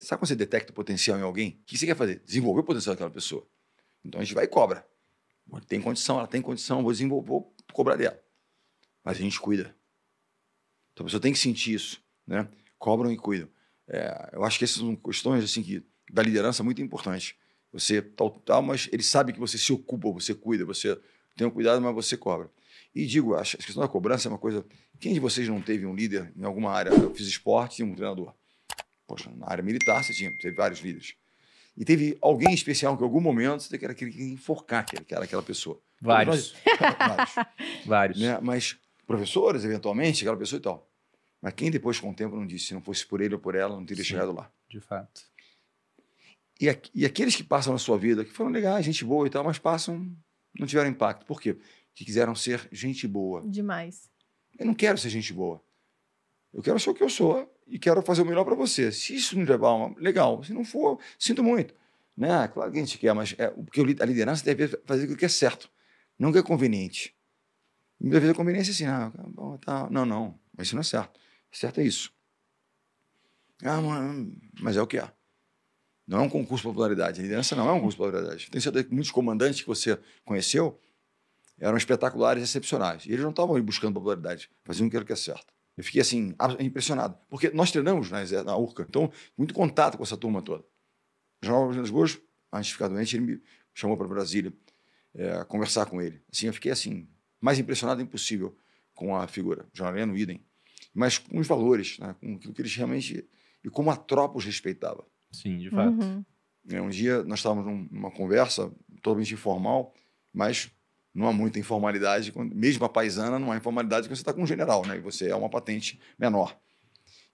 Sabe quando você detecta potencial em alguém? O que você quer fazer? Desenvolver o potencial daquela pessoa. Então a gente vai e cobra. Tem condição, ela tem condição, vou desenvolver, vou cobrar dela. Mas a gente cuida. Então a pessoa tem que sentir isso, né? Cobram e cuidam. É, eu acho que essas são questões assim que da liderança é muito importante. Você tal, tá tal, tá, mas ele sabe que você se ocupa, você cuida, você tem um cuidado, mas você cobra. E digo, a questão da cobrança é uma coisa. Quem de vocês não teve um líder em alguma área? Eu fiz esporte e um treinador. Poxa, na área militar você tinha, teve vários líderes. E teve alguém especial que, em algum momento, você que era aquele que enforcar, que era aquela pessoa. Vários. Vários. Vários. Né? Mas professores, eventualmente, aquela pessoa e tal. Mas quem depois, com o tempo, não disse, se não fosse por ele ou por ela, não teria Sim, chegado lá. De fato. E, a, e, aqueles que passam na sua vida, que foram legais, gente boa e tal, mas passam, não tiveram impacto. Por quê? Que quiseram ser gente boa. Demais. Eu não quero ser gente boa. Eu quero ser o que eu sou e quero fazer o melhor para você. Se isso me levar uma, legal. Se não for, sinto muito. Né? Claro que a gente quer, mas é, porque a liderança deve fazer o que é certo, não o que é conveniente. Muitas vezes a conveniência é assim, ah, tá bom, tá, não, não, mas isso não é certo. Certo é isso. Ah, mas é o que é. Não é um concurso de popularidade. A liderança não é um concurso de popularidade. Tenho certeza que muitos comandantes que você conheceu eram espetaculares, excepcionais. E eles não estavam buscando popularidade, faziam o que era é certo. Eu fiquei assim, impressionado. Porque nós treinamos na, né, na URCA, então, muito contato com essa turma toda. Já Jonas Gomes, antes de ficar doente, ele me chamou para Brasília é, conversar com ele. Assim, eu fiquei assim, mais impressionado impossível com a figura. Jornalino, é idem. Mas com os valores, né? com aquilo que eles realmente. e como a tropa os respeitava. Sim, de fato. Uhum. É, um dia nós estávamos numa conversa totalmente informal, mas não há muita informalidade, mesmo a paisana, não há informalidade quando você está com um general, né? E você é uma patente menor.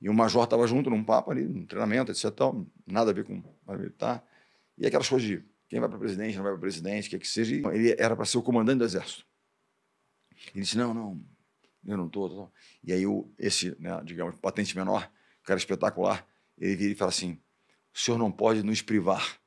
E o major estava junto num papo ali, num treinamento, etc. Tal, nada a ver com militar. Tá? E aquelas coisas de quem vai para presidente, não vai para presidente, quer que seja. Ele era para ser o comandante do exército. Ele disse: não, não, eu não estou. E aí, o, esse, né, digamos, patente menor, cara espetacular, ele vira e fala assim: o senhor não pode nos privar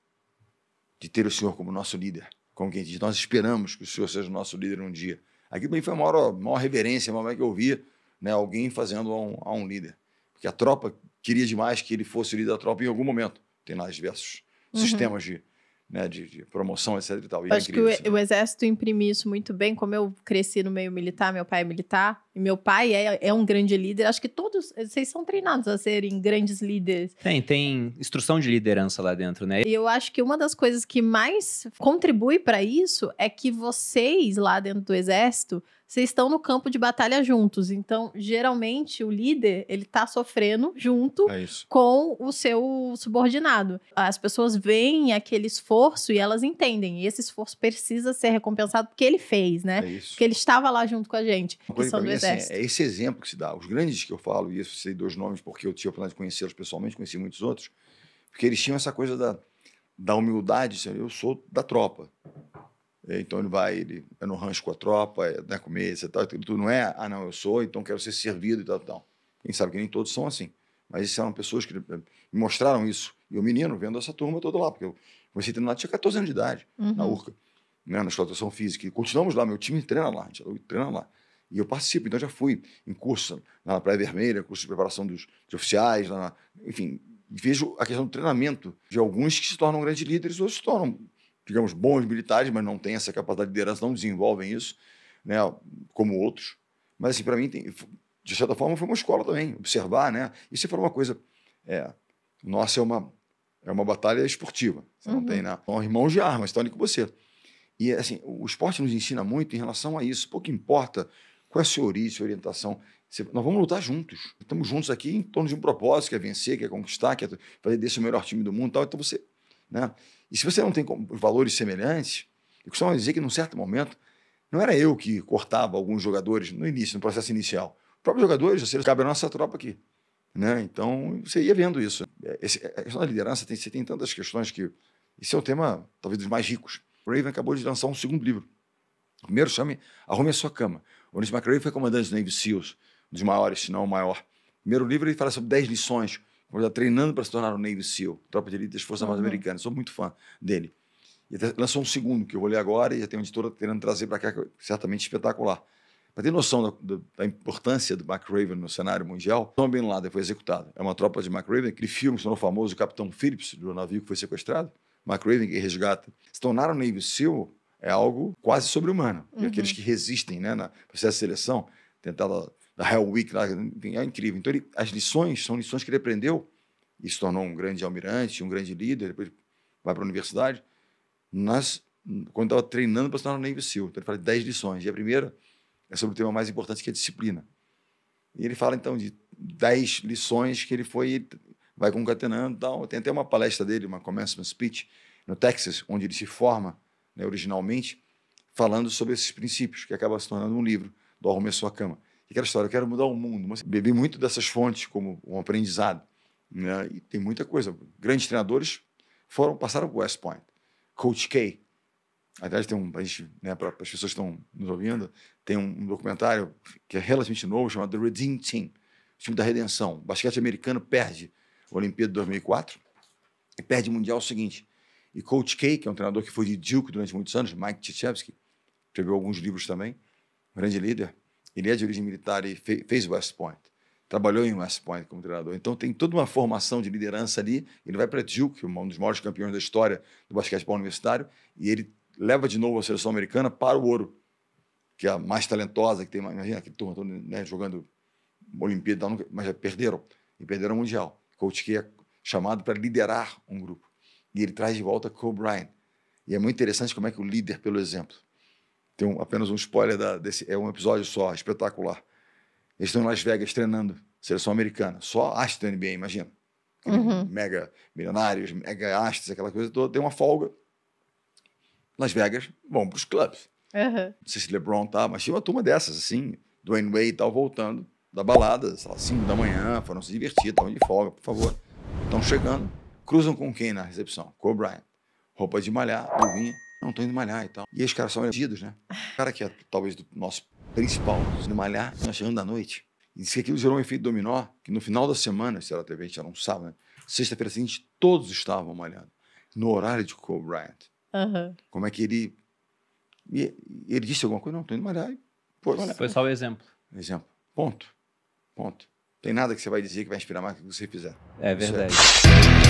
de ter o senhor como nosso líder como quem diz, nós esperamos que o senhor seja o nosso líder um dia. Aqui para mim foi a maior, maior reverência, a maior que eu via né, alguém fazendo a um, a um, líder. Porque a tropa queria demais que ele fosse o líder da tropa em algum momento. Tem lá diversos uhum. sistemas de, né, de, de, promoção, etc. E tal. E é Acho é incrível, que o, assim. o, né? Exército imprimiu isso muito bem. Como eu cresci no meio militar, meu pai é militar, e meu pai é, é um grande líder. Acho que todos vocês são treinados a serem grandes líderes. Tem, tem instrução de liderança lá dentro, né? E eu acho que uma das coisas que mais contribui para isso é que vocês lá dentro do exército, vocês estão no campo de batalha juntos. Então, geralmente o líder, ele tá sofrendo junto é com o seu subordinado. As pessoas veem aquele esforço e elas entendem, e esse esforço precisa ser recompensado porque ele fez, né? É porque ele estava lá junto com a gente. Uma coisa, é do exército. É esse exemplo que se dá. Os grandes que eu falo, e eu sei dois nomes porque eu tive a oportunidade de conhecê-los pessoalmente, conheci muitos outros, porque eles tinham essa coisa da, da humildade, assim, eu sou da tropa. É, então ele vai, ele é no rancho com a tropa, é na né, comida, tal, tudo não é, ah não, eu sou, então quero ser servido e tal, tal. Quem sabe que nem todos são assim. Mas isso eram pessoas que eh, me mostraram isso. E o menino, vendo essa turma toda lá, porque eu comecei a treinar, tinha 14 anos de idade, uhum. na URCA, né, na Escola de Física. E continuamos lá, meu time treina lá, a gente treina lá. E eu participo, então já fui em curso na Praia Vermelha, curso de preparação dos, oficiais, na, enfim, vejo a questão do treinamento de alguns que se tornam grandes líderes, outros se tornam, digamos, bons militares, mas não têm essa capacidade de liderança, não desenvolvem isso, né, como outros. Mas, assim, para mim, tem, de certa forma, foi uma escola também, observar, né? E se for uma coisa, é, nossa, é uma, é uma batalha esportiva, você uhum. não tem, né? São irmãos de armas, estão ali com você. E, assim, o esporte nos ensina muito em relação a isso. Pouco importa qual é a sua orientação? Nós vamos lutar juntos. Estamos juntos aqui em torno de um propósito, que é vencer, que é conquistar, que é fazer desse o melhor time do mundo e tal. Então você. Né? E se você não tem valores semelhantes, eu costumo dizer que num certo momento, não era eu que cortava alguns jogadores no início, no processo inicial. Os próprios jogadores, você cabe a nossa tropa aqui. Né? Então você ia vendo isso. É, esse, é, a questão da liderança, tem, você tem tantas questões que. Esse é o tema, talvez, dos mais ricos. O Raven acabou de lançar um segundo livro. O primeiro chame Arrume a Sua Cama. Orange McRae foi comandante do Navy SEALs, um dos maiores, se não o maior. primeiro livro ele fala sobre 10 lições, está treinando para se tornar um Navy SEAL, Tropa de Elite das Forças uhum. Armadas Americanas. Sou muito fã dele. E lançou um segundo, que eu vou ler agora, e já tem uma editora querendo trazer para cá, que é certamente espetacular. Para ter noção da, da, importância do McRaven no cenário mundial, Tom Bin Laden foi executado. É uma tropa de McRaven, aquele filme que tornou famoso, o Capitão Phillips, do navio que foi sequestrado. McRaven que resgata. Se tornaram Navy SEAL é algo quase sobre-humano. Uhum. E aqueles que resistem né, na processo de seleção, tentado da Hell Week, lá, é incrível. Então, ele, as lições são lições que ele aprendeu e se tornou um grande almirante, um grande líder, depois vai para a universidade, nas, quando estava treinando para se tornar um Navy SEAL. Então, ele fala de 10 lições. E a primeira é sobre o tema mais importante, que é disciplina. E ele fala, então, de 10 lições que ele foi, vai concatenando tal. Tem até uma palestra dele, uma commencement speech, no Texas, onde ele se forma né, originalmente, falando sobre esses princípios, que acaba se tornando um livro, do Arrume a Sua Cama. E aquela história, eu quero mudar o mundo, mas bebi muito dessas fontes como um aprendizado. Né? E tem muita coisa. Grandes treinadores foram passaram por West Point. Coach K. Aliás, tem um, né, para as pessoas que estão nos ouvindo, tem um, um documentário que é relativamente novo, chamado The Redeem Team, o time da redenção. O basquete americano perde a Olimpíada de 2004 e perde o Mundial seguinte. E Coach K, que é um treinador que foi de Duke durante muitos anos, Mike Tchevsky, escreveu alguns livros também, grande líder. Ele é de origem militar e fez West Point. Trabalhou em West Point como treinador. Então tem toda uma formação de liderança ali. Ele vai para Duke, um dos maiores campeões da história do basquetebol universitário, e ele leva de novo a seleção americana para o ouro, que é a mais talentosa, que tem, imagina, aquele turma todo, né, jogando Olimpíada, mas já perderam, e perderam o Mundial. Coach K é chamado para liderar um grupo. E ele traz de volta Kobe Bryant. E é muito interessante como é que o líder, pelo exemplo. Tem um, apenas um spoiler da, desse. É um episódio só, espetacular. Eles estão em Las Vegas treinando, seleção americana. Só astro da NBA, imagina. Uhum. Mega milionários, mega astros, aquela coisa toda. Tem uma folga. Las Vegas, vão para os clubes. Uhum. Não sei se LeBron tá, mas tinha uma turma dessas, assim. Dwayne Wade e tal, voltando da balada, sei lá, 5 da manhã, foram se divertir, estavam de folga, por favor. Estão chegando cruzam com quem na recepção? Com o Brian. Roupa de malhar, luvinha. Não, tô indo malhar e tal. E os caras são bandidos, né? O cara que é talvez o nosso principal, indo malhar, nós chegando da noite. E disse que aquilo gerou um efeito dominó, que no final da semana, se era TV, a gente era um sábado, né? sexta-feira seguinte, todos estavam malhando. No horário de Cole Bryant. Uhum. Como é que ele... E ele disse alguma coisa? Não, tô indo malhar. E, pô, malhar. Foi assim. só o exemplo. Exemplo. Ponto. Ponto. Tem nada que você vai dizer que vai inspirar mais do que você fizer. É, é. verdade. Certo?